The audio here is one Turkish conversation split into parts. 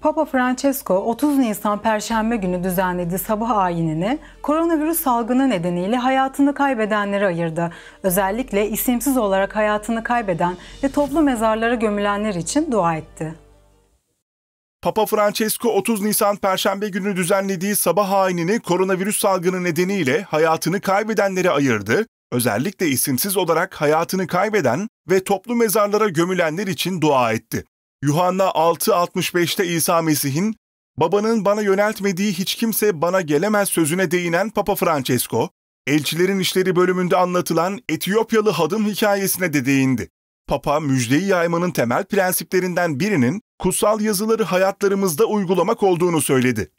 Papa Francesco 30 Nisan Perşembe günü düzenlediği sabah ayinini koronavirüs salgını nedeniyle hayatını kaybedenlere ayırdı. Özellikle isimsiz olarak hayatını kaybeden ve toplu mezarlara gömülenler için dua etti. Papa Francesco 30 Nisan Perşembe günü düzenlediği sabah ayinini koronavirüs salgını nedeniyle hayatını kaybedenlere ayırdı. Özellikle isimsiz olarak hayatını kaybeden ve toplu mezarlara gömülenler için dua etti. Yuhanna 6.65'te İsa Mesih'in babanın bana yöneltmediği hiç kimse bana gelemez sözüne değinen Papa Francesco, Elçilerin İşleri bölümünde anlatılan Etiyopyalı hadım hikayesine de değindi. Papa, müjdeyi yaymanın temel prensiplerinden birinin kutsal yazıları hayatlarımızda uygulamak olduğunu söyledi.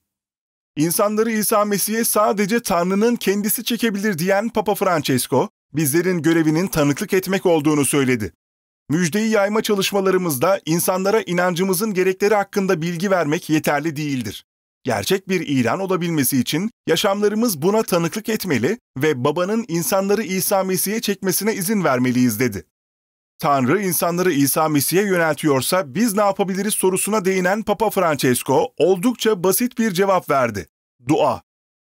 İnsanları İsa Mesih'e sadece Tanrı'nın kendisi çekebilir diyen Papa Francesco, bizlerin görevinin tanıklık etmek olduğunu söyledi. Müjdeyi yayma çalışmalarımızda insanlara inancımızın gerekleri hakkında bilgi vermek yeterli değildir. Gerçek bir İran olabilmesi için yaşamlarımız buna tanıklık etmeli ve babanın insanları İsa Mesih'e çekmesine izin vermeliyiz dedi. Tanrı insanları İsa Mesih'e yöneltiyorsa biz ne yapabiliriz sorusuna değinen Papa Francesco oldukça basit bir cevap verdi. Dua.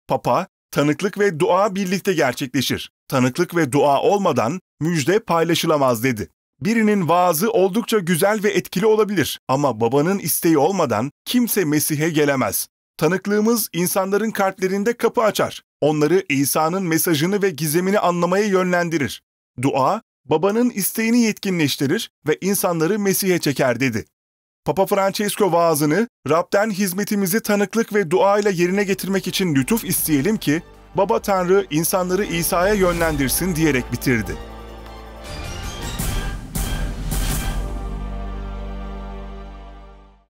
Papa, tanıklık ve dua birlikte gerçekleşir. Tanıklık ve dua olmadan müjde paylaşılamaz dedi. Birinin vaazı oldukça güzel ve etkili olabilir ama babanın isteği olmadan kimse Mesih'e gelemez. Tanıklığımız insanların kalplerinde kapı açar. Onları İsa'nın mesajını ve gizemini anlamaya yönlendirir. Dua, babanın isteğini yetkinleştirir ve insanları Mesih'e çeker dedi. Papa Francesco vaazını Rab'den hizmetimizi tanıklık ve dua ile yerine getirmek için lütuf isteyelim ki Baba Tanrı insanları İsa'ya yönlendirsin diyerek bitirdi.